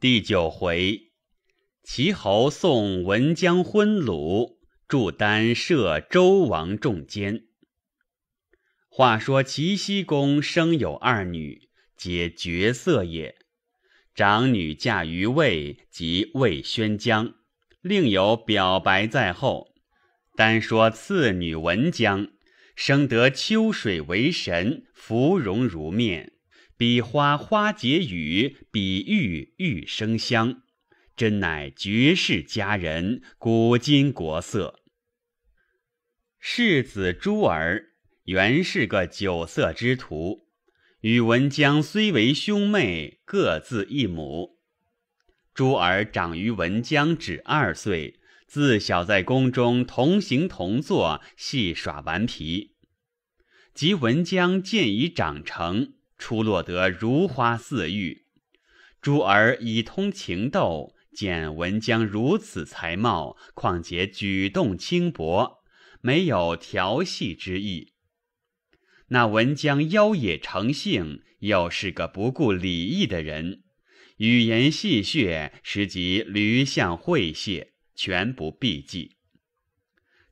第九回，齐侯送文姜婚鲁，祝丹射周王仲坚。话说齐僖公生有二女，皆绝色也。长女嫁于魏，即魏宣姜。另有表白在后，单说次女文姜，生得秋水为神，芙蓉如面。比花花解语，比玉玉生香，真乃绝世佳人，古今国色。世子朱儿原是个酒色之徒，宇文江虽为兄妹，各自一母。朱儿长于文江只二岁，自小在宫中同行同坐，戏耍顽皮。及文江渐已长成。出落得如花似玉，诸儿以通情窦。见文江如此才貌，况且举动轻薄，没有调戏之意。那文江妖冶成性，又是个不顾礼义的人，语言戏谑，实即驴相会亵，全不避忌。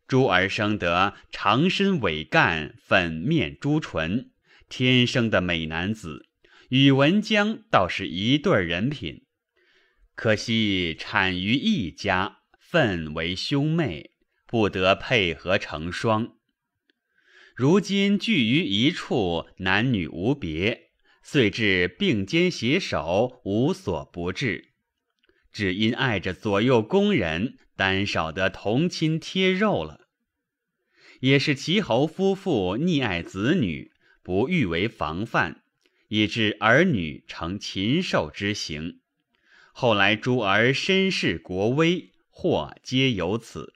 诸儿生得长身伟干，粉面朱唇。天生的美男子宇文江倒是一对人品，可惜产于一家，分为兄妹，不得配合成双。如今聚于一处，男女无别，遂至并肩携手，无所不至。只因爱着左右工人，单少得同亲贴肉了。也是齐侯夫妇溺爱子女。不欲为防范，以致儿女成禽兽之行。后来诸儿身世国威，或皆由此。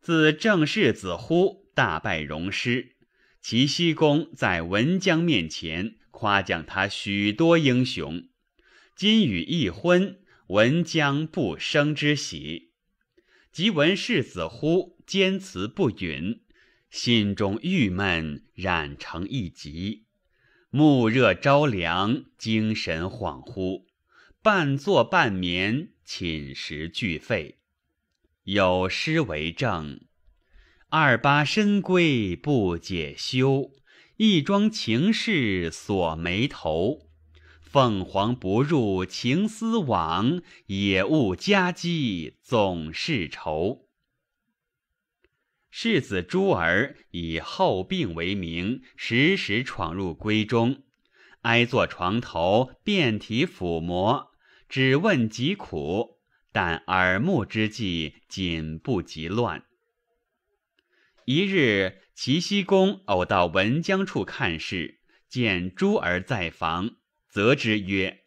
自郑世子乎大败戎师，齐僖公在文姜面前夸奖他许多英雄。今与一婚，文姜不生之喜，即闻世子乎，坚辞不允。心中郁闷染成一疾，木热着凉，精神恍惚，半坐半眠，寝食俱废。有诗为证：“二八深闺不解休，一桩情事锁眉头。凤凰不入情丝网，也物佳期总是愁。”世子诸儿以后病为名，时时闯入闺中，挨坐床头，遍体抚摸，只问疾苦。但耳目之际，仅不及乱。一日，齐僖公偶到文江处看事，见诸儿在房，责之曰：“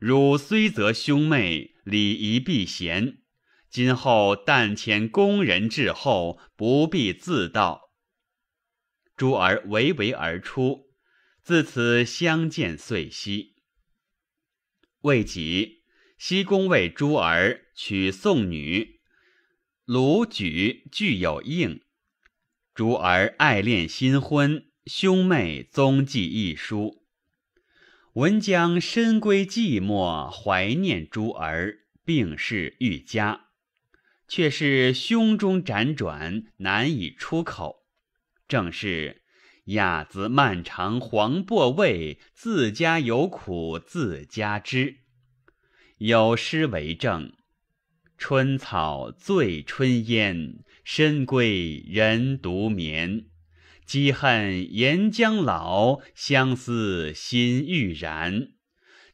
汝虽则兄妹，礼仪必贤。”今后但遣工人至后，不必自到。诸儿娓娓而出，自此相见遂息。未几，西宫为诸儿娶宋女，卢举具有应。诸儿爱恋新婚，兄妹踪迹亦书。闻姜深归寂寞，怀念诸儿，病逝愈加。却是胸中辗转难以出口，正是雅子漫长黄薄味，自家有苦自家知。有诗为证：春草醉春烟，深闺人独眠。积恨沿江老，相思心欲燃。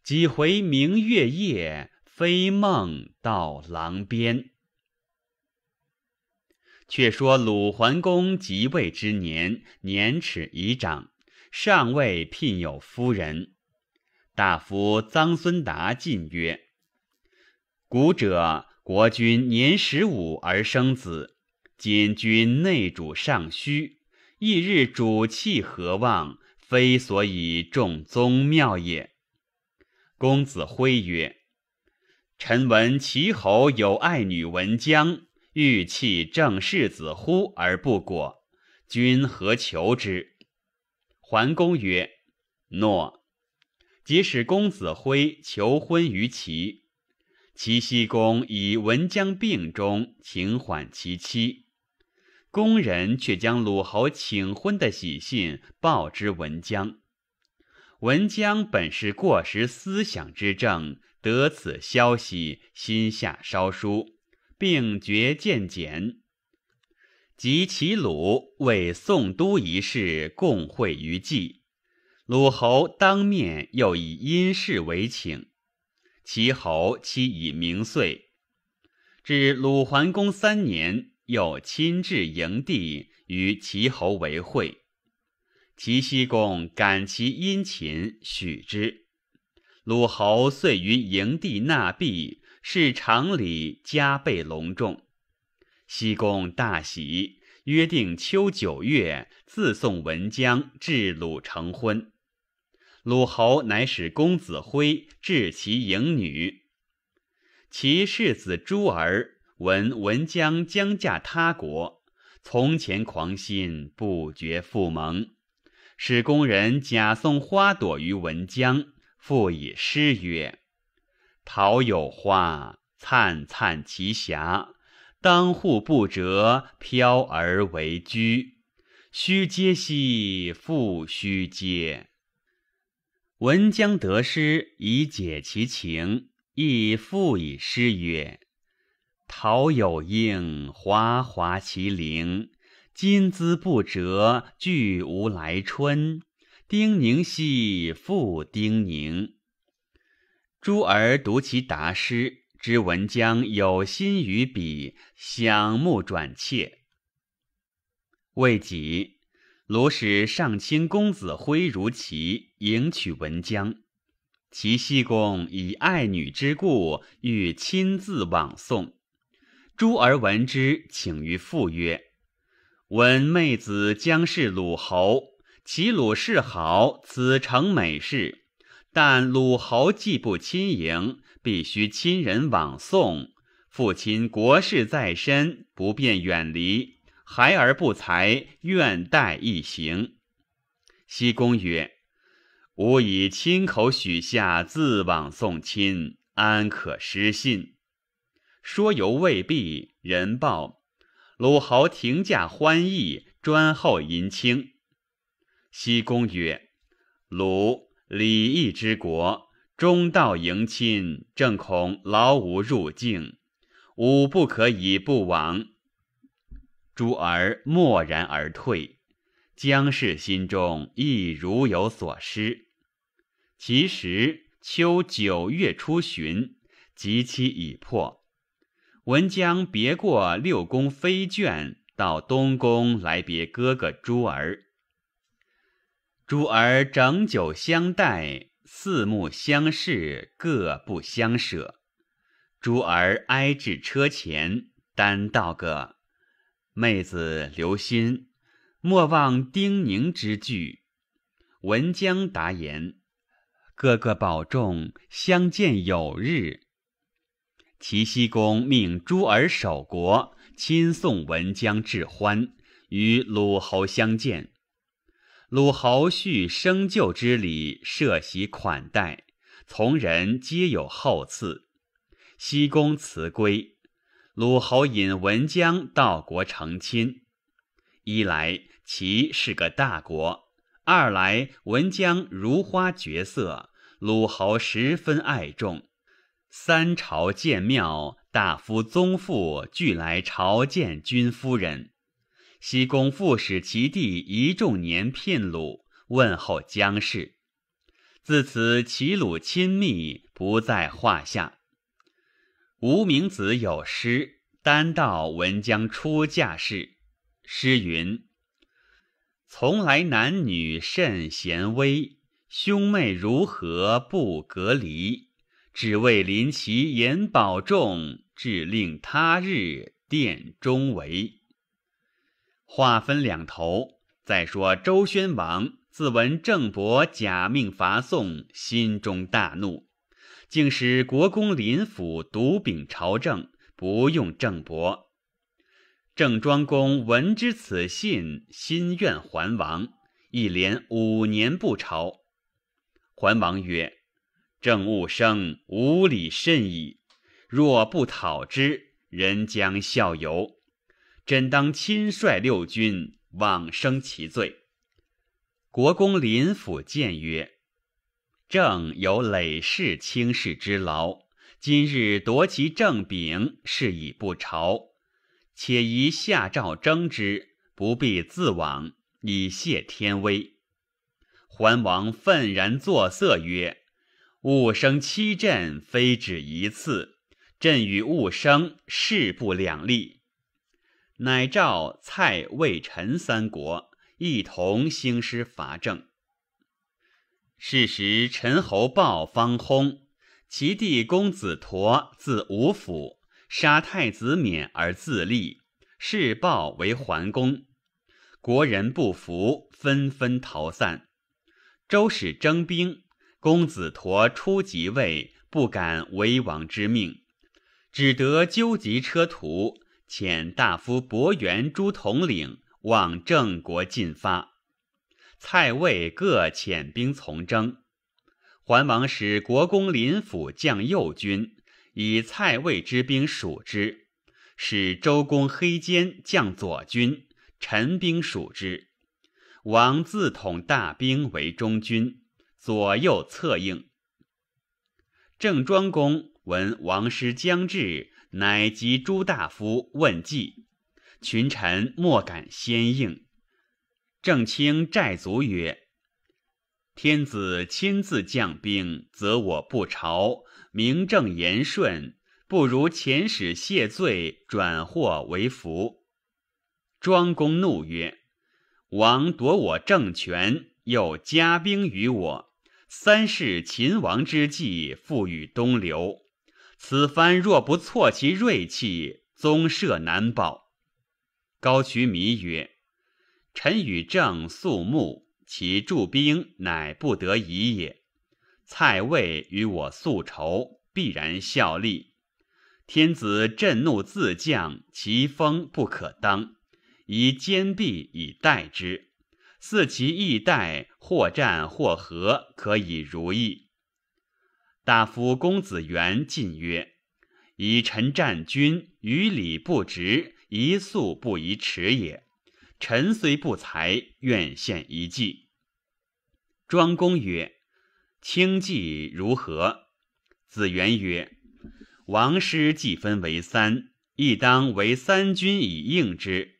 几回明月夜，飞梦到郎边。却说鲁桓公即位之年，年齿已长，尚未聘有夫人。大夫臧孙达进曰：“古者国君年十五而生子，今君内主尚虚，翌日主气何旺？非所以重宗庙也。”公子辉曰：“臣闻齐侯有爱女文姜。”欲弃正世子乎而不果，君何求之？桓公曰：“诺。”即使公子辉求婚于齐，齐僖公以文姜病中，请缓其妻，宫人却将鲁侯请婚的喜信报之文姜。文姜本是过时思想之政，得此消息，心下稍舒。并决见简，及齐鲁为宋都一事，共会于济。鲁侯当面又以殷事为请，齐侯期以明岁。至鲁桓公三年，又亲至营地与齐侯为会。齐僖公感其殷勤，许之。鲁侯遂于营地纳币。是常理加倍隆重。西宫大喜，约定秋九月，自送文姜至鲁成婚。鲁侯乃使公子挥致其迎女。其世子诸儿闻文姜将嫁他国，从前狂心不觉复萌，使宫人假送花朵于文姜，复以诗曰。桃有花，灿灿其霞，当户不折，飘而为居。须嗟兮，复须嗟。闻将得诗，以解其情，亦复以诗曰：桃有应，华华其灵。金兹不折，俱无来春。丁宁兮，复丁宁。诸儿读其答诗，知文姜有心于彼，想目转切。未几，鲁使上卿公子挥如其迎娶文姜，齐西公以爱女之故，欲亲自往送。诸儿闻之，请于父曰：“闻妹子将氏鲁侯，齐鲁是好，子诚美事。”但鲁侯既不亲迎，必须亲人往送。父亲国事在身，不便远离。孩儿不才，愿待一行。西公曰：“吾以亲口许下，自往送亲，安可失信？”说犹未毕，人报鲁侯停驾欢意，专候迎亲。西公曰：“鲁。”礼义之国，中道迎亲，正恐劳吾入境，吾不可以不往。诸儿默然而退，姜氏心中亦如有所失。其实秋九月初旬，吉期已破，文姜别过六宫飞卷，到东宫来别哥哥诸儿。诸儿整酒相待，四目相视，各不相舍。诸儿挨至车前，单道个妹子留心，莫忘叮咛之句。文姜答言：“哥哥保重，相见有日。”齐僖公命诸儿守国，亲送文姜至欢，与鲁侯相见。鲁侯续生旧之礼，设席款待，从人皆有厚赐。西宫辞归，鲁侯引文姜到国成亲。一来齐是个大国，二来文姜如花绝色，鲁侯十分爱重。三朝建庙，大夫宗妇俱来朝见君夫人。西宫复使其弟一众年聘鲁，问候姜氏。自此齐鲁亲密不在话下。无名子有诗，单道文将出嫁事。诗云：“从来男女甚嫌微，兄妹如何不隔离？只为临其言保重，至令他日殿中为。”话分两头，再说周宣王自闻郑伯假命伐宋，心中大怒，竟使国公林甫独秉朝政，不用郑伯。郑庄公闻之此信，心愿桓王，一连五年不朝。桓王曰：“郑务生无礼甚矣，若不讨之，人将效尤。”真当亲率六军往生其罪。国公林甫谏曰：“正有累世轻视之劳，今日夺其正柄，是以不朝。且宜下诏征之，不必自往，以谢天威。”桓王愤然作色曰：“勿生欺朕，非止一次。朕与勿生势不两立。”乃召蔡、魏、陈三国一同兴师伐郑。是时，陈侯豹方薨，其弟公子佗自吴府杀太子免而自立，是豹为桓公。国人不服，纷纷逃散。周使征兵，公子佗初即位，不敢违王之命，只得纠集车徒。遣大夫伯元、朱统领往郑国进发，蔡、卫各遣兵从征。桓王使国公林甫将右军，以蔡、卫之兵属之；使周公黑肩将左军，陈兵属之。王自统大兵为中军，左右策应。郑庄公闻王师将至。乃及诸大夫问计，群臣莫敢先应。正卿寨卒曰：“天子亲自将兵，则我不朝，名正言顺，不如遣使谢罪，转祸为福。”庄公怒曰：“王夺我政权，又加兵于我，三世秦王之计，付与东流。”此番若不挫其锐气，宗社难保。高渠弥曰：“臣与郑肃穆，其驻兵乃不得已也。蔡魏与我素仇，必然效力。天子震怒自降，其风不可当，宜坚壁以待之。俟其易待，或战或和，可以如意。”大夫公子元进曰：“以臣战君，于礼不直，宜速不宜迟也。臣虽不才，愿献一计。”庄公曰：“轻计如何？”子元曰：“王师计分为三，一当为三军以应之；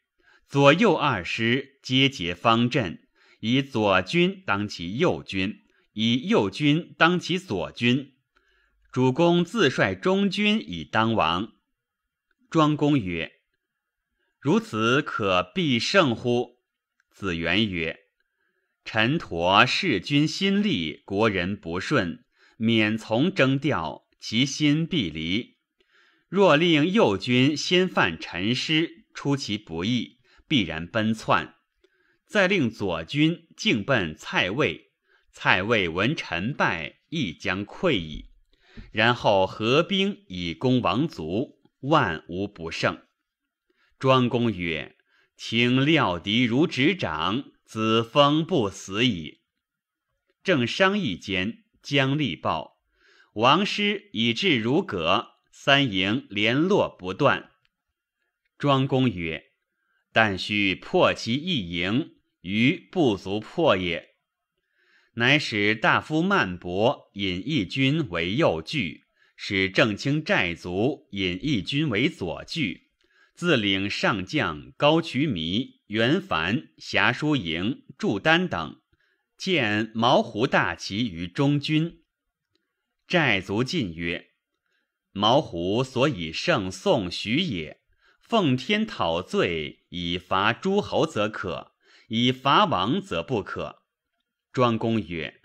左右二师皆结方阵，以左军当其右军，以右军当其左军。”主公自率中军以当王。庄公曰：“如此可必胜乎？”子元曰：“陈佗弑君，心力国人不顺，免从征调，其心必离。若令右军先犯陈师，出其不意，必然奔窜。再令左军竟奔蔡魏，蔡魏闻陈败，亦将溃矣。”然后合兵以攻王族，万无不胜。庄公曰：“听料敌如指掌，子封不死矣。”正商议间，将力报王师已至如葛，三营联络不断。庄公曰：“但须破其一营，余不足破也。”乃使大夫曼伯引一军为右拒，使正清寨卒引一军为左拒，自领上将高渠弥、袁凡、侠叔营、祝丹等，见毛胡大旗于中军。寨卒进曰：“毛胡所以胜宋徐也。奉天讨罪，以伐诸侯则可，以伐王则不可。”庄公曰：“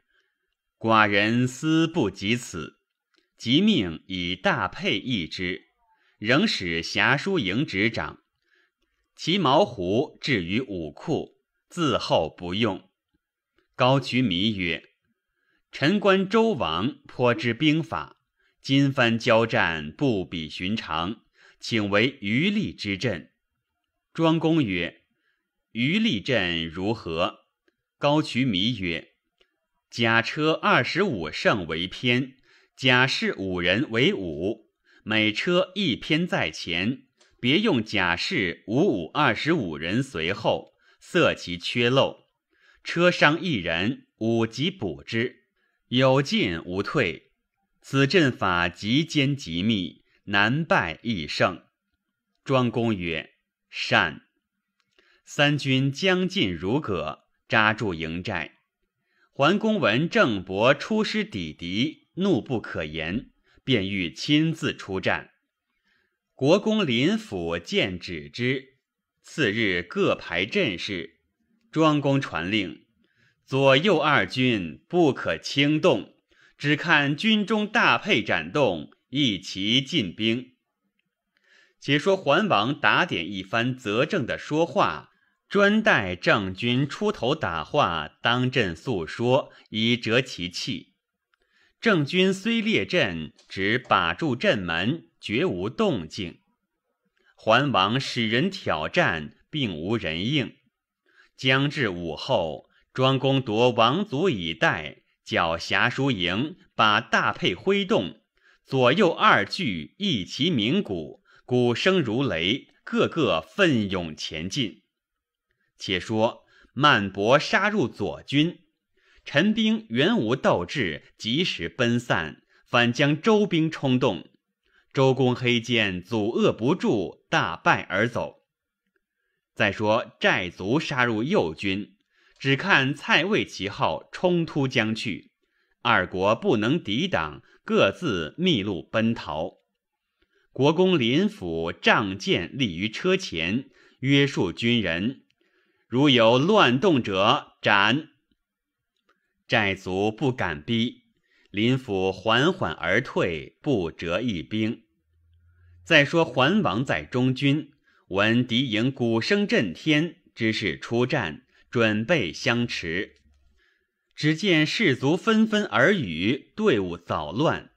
寡人思不及此，即命以大沛易之，仍使侠书营执掌。其毛胡置于武库，自后不用。”高渠弥曰：“臣观周王颇知兵法，今番交战不比寻常，请为余力之阵。”庄公曰：“余力阵如何？”高渠弥曰：“甲车二十五乘为偏，甲士五人为伍，每车一偏在前，别用甲士五五二十五人随后，色其缺漏。车伤一人，伍即补之，有进无退。此阵法极坚极密，难败易胜。”庄公曰：“善。三军将进如葛。”扎住营寨，桓公闻郑伯出师抵敌，怒不可言，便欲亲自出战。国公林甫见止之。次日各排阵势，庄公传令，左右二军不可轻动，只看军中大沛展动，一齐进兵。且说桓王打点一番责政的说话。专待郑军出头打话，当阵诉说，以折其气。郑军虽列阵，只把住阵门，绝无动静。桓王使人挑战，并无人应。将至午后，庄公夺王族以待，缴侠书营，把大佩挥动，左右二句一齐鸣鼓，鼓声如雷，个个奋勇前进。且说曼伯杀入左军，陈兵原无斗志，及时奔散，反将周兵冲动。周公黑见阻遏不住，大败而走。再说寨卒杀入右军，只看蔡魏旗号冲突将去，二国不能抵挡，各自密路奔逃。国公林府仗剑立于车前，约束军人。如有乱动者，斩！寨卒不敢逼，林甫缓缓而退，不折一兵。再说桓王在中军，闻敌营鼓声震天之势，出战，准备相持。只见士卒纷纷耳语，队伍早乱。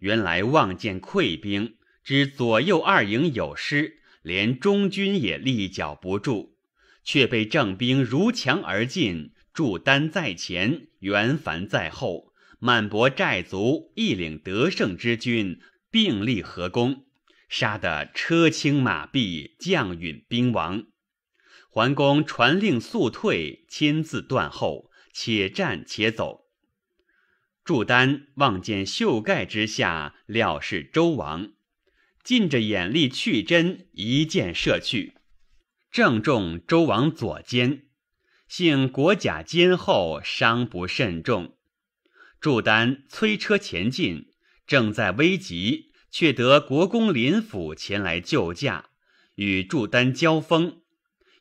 原来望见溃兵，知左右二营有失，连中军也立脚不住。却被郑兵如墙而进，祝丹在前，袁凡在后，满伯寨卒一领得胜之军，并立合攻，杀得车轻马毙，将陨兵亡。桓公传令速退，亲自断后，且战且走。祝丹望见袖盖之下，料是周王，尽着眼力去针，一箭射去。正中周王左肩，幸国甲肩厚，伤不甚重。祝丹催车前进，正在危急，却得国公林府前来救驾，与祝丹交锋。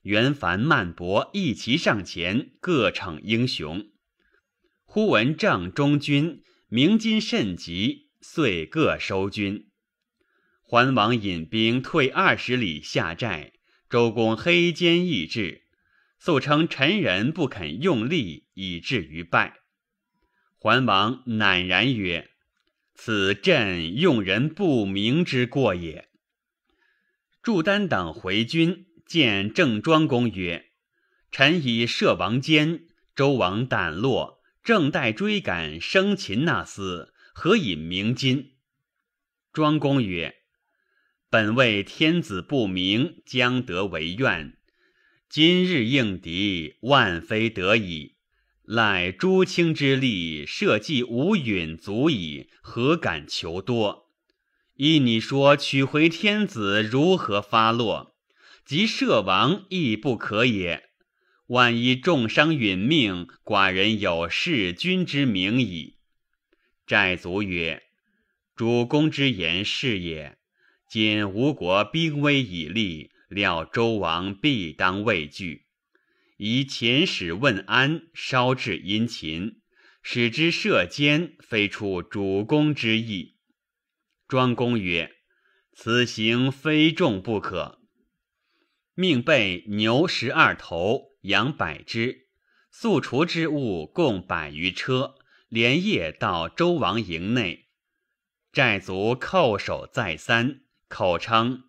袁凡、曼伯一齐上前，各逞英雄。忽闻郑中军鸣金甚急，遂各收军。桓王引兵退二十里下寨。周公黑坚易志，素称臣人不肯用力，以至于败。桓王赧然曰：“此朕用人不明之过也。”祝丹等回军，见郑庄公曰：“臣以射王坚，周王胆落，正待追赶生擒那厮，何以明金？”庄公曰。本为天子不明，将得为怨。今日应敌，万非得已。赖诸卿之力，社稷无允足矣。何敢求多？依你说，取回天子如何发落？即社王亦不可也。万一重伤殒命，寡人有弑君之名矣。寨卒曰：“主公之言是也。”今吴国兵危已立，料周王必当畏惧，以遣使问安，稍制殷勤，使之射间，非出主公之意。庄公曰：“此行非众不可，命备牛十二头，羊百只，速除之物共百余车，连夜到周王营内，寨卒叩首再三。”口称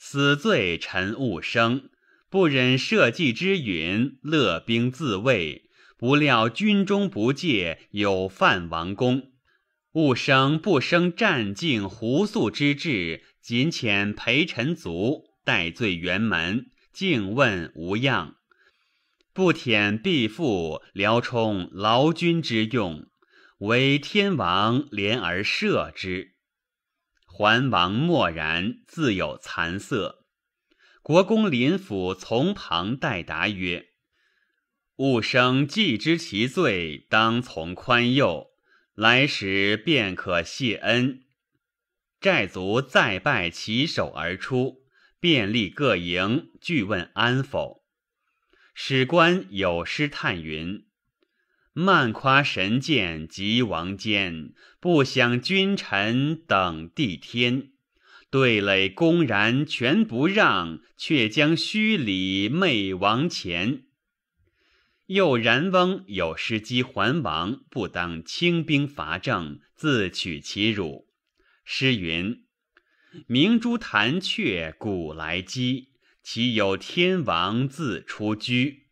死罪，臣勿生，不忍社稷之陨，乐兵自卫。不料军中不戒，有犯王公。勿生不生战尽胡素之志，仅遣陪臣卒待罪辕门，敬问无恙。不舔必负，辽充劳军之用，唯天王怜而赦之。桓王默然，自有惭色。国公林甫从旁代答曰：“吾生既知其罪，当从宽宥。来时便可谢恩。”寨卒再拜起手而出，便立各营，俱问安否。史官有诗叹云。慢夸神剑及王坚，不享君臣等帝天。对垒公然全不让，却将虚礼媚王前。又然翁有时机还王，不当清兵伐政，自取其辱。诗云：“明珠弹阙古来击，岂有天王自出居？”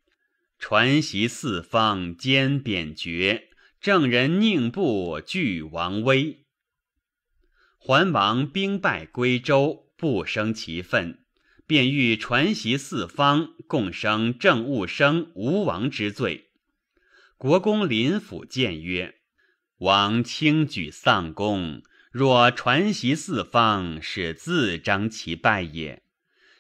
传习四方，兼贬爵；正人宁不惧王威？桓王兵败归周，不生其愤，便欲传习四方，共生政务，生吴王之罪。国公林甫谏曰：“王轻举丧功，若传习四方，是自彰其败也。”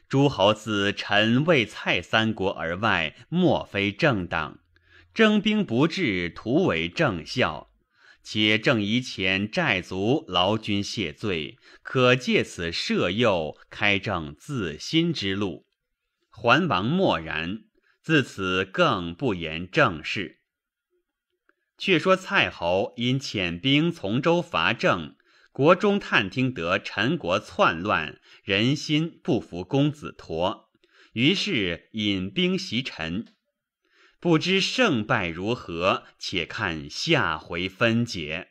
诸侯自陈、魏、蔡三国而外，莫非正党。征兵不至，徒为正效。且正以遣寨卒劳军谢罪，可借此设诱，开正自新之路。桓王默然，自此更不言正事。却说蔡侯因遣兵从周伐郑，国中探听得陈国篡乱，人心不服公子陀，于是引兵袭陈，不知胜败如何，且看下回分解。